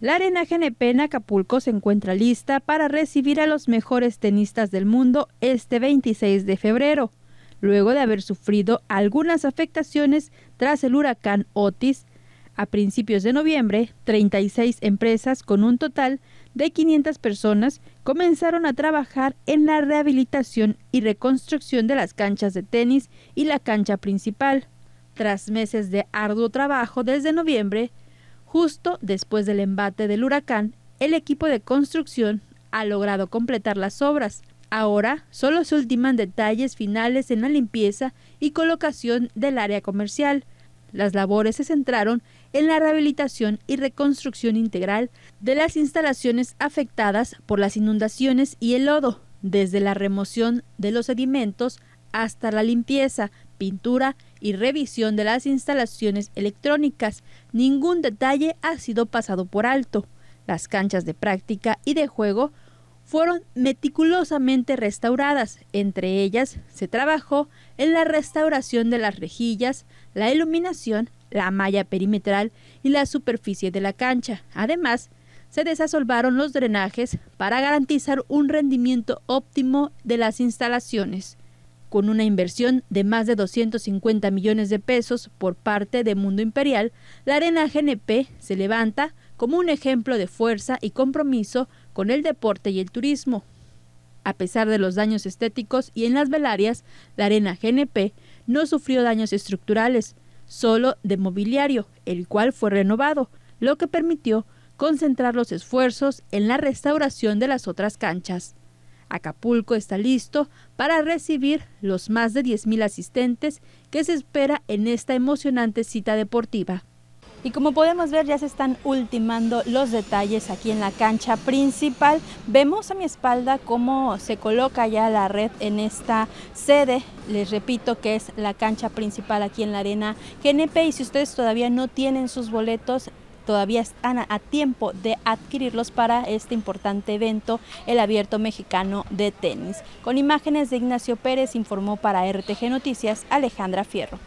La Arena GNP Acapulco se encuentra lista para recibir a los mejores tenistas del mundo este 26 de febrero, luego de haber sufrido algunas afectaciones tras el huracán Otis. A principios de noviembre, 36 empresas con un total de 500 personas comenzaron a trabajar en la rehabilitación y reconstrucción de las canchas de tenis y la cancha principal. Tras meses de arduo trabajo desde noviembre, Justo después del embate del huracán, el equipo de construcción ha logrado completar las obras. Ahora solo se ultiman detalles finales en la limpieza y colocación del área comercial. Las labores se centraron en la rehabilitación y reconstrucción integral de las instalaciones afectadas por las inundaciones y el lodo, desde la remoción de los sedimentos hasta la limpieza, pintura y revisión de las instalaciones electrónicas. Ningún detalle ha sido pasado por alto. Las canchas de práctica y de juego fueron meticulosamente restauradas. Entre ellas se trabajó en la restauración de las rejillas, la iluminación, la malla perimetral y la superficie de la cancha. Además, se desasolvaron los drenajes para garantizar un rendimiento óptimo de las instalaciones con una inversión de más de 250 millones de pesos por parte de Mundo Imperial, la Arena GNP se levanta como un ejemplo de fuerza y compromiso con el deporte y el turismo. A pesar de los daños estéticos y en las velarias, la Arena GNP no sufrió daños estructurales, solo de mobiliario, el cual fue renovado, lo que permitió concentrar los esfuerzos en la restauración de las otras canchas. Acapulco está listo para recibir los más de 10.000 asistentes que se espera en esta emocionante cita deportiva. Y como podemos ver ya se están ultimando los detalles aquí en la cancha principal. Vemos a mi espalda cómo se coloca ya la red en esta sede. Les repito que es la cancha principal aquí en la arena GNP y si ustedes todavía no tienen sus boletos todavía están a tiempo de adquirirlos para este importante evento, el Abierto Mexicano de Tenis. Con imágenes de Ignacio Pérez informó para RTG Noticias Alejandra Fierro.